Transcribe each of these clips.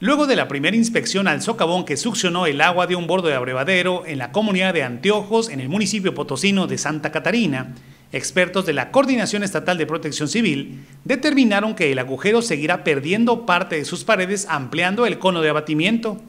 Luego de la primera inspección al socavón que succionó el agua de un bordo de abrevadero en la comunidad de Anteojos, en el municipio potosino de Santa Catarina, expertos de la Coordinación Estatal de Protección Civil determinaron que el agujero seguirá perdiendo parte de sus paredes ampliando el cono de abatimiento.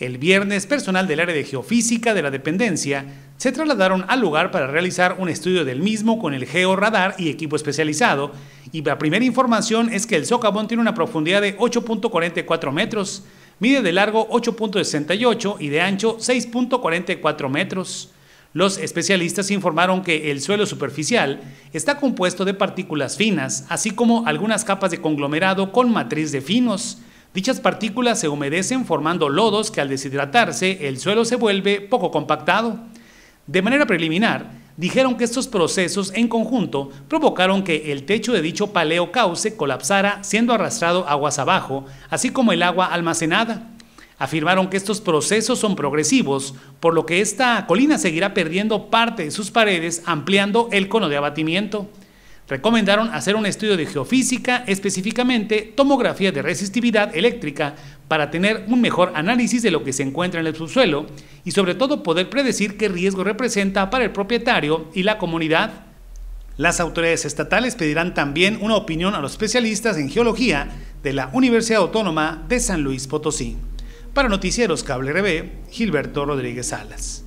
El viernes, personal del área de geofísica de la dependencia se trasladaron al lugar para realizar un estudio del mismo con el radar y equipo especializado, y la primera información es que el socavón tiene una profundidad de 8.44 metros, mide de largo 8.68 y de ancho 6.44 metros. Los especialistas informaron que el suelo superficial está compuesto de partículas finas, así como algunas capas de conglomerado con matriz de finos, Dichas partículas se humedecen formando lodos que al deshidratarse el suelo se vuelve poco compactado. De manera preliminar, dijeron que estos procesos en conjunto provocaron que el techo de dicho paleocauce colapsara siendo arrastrado aguas abajo, así como el agua almacenada. Afirmaron que estos procesos son progresivos, por lo que esta colina seguirá perdiendo parte de sus paredes ampliando el cono de abatimiento. Recomendaron hacer un estudio de geofísica, específicamente tomografía de resistividad eléctrica, para tener un mejor análisis de lo que se encuentra en el subsuelo y sobre todo poder predecir qué riesgo representa para el propietario y la comunidad. Las autoridades estatales pedirán también una opinión a los especialistas en geología de la Universidad Autónoma de San Luis Potosí. Para Noticieros Cable RB, Gilberto Rodríguez Salas.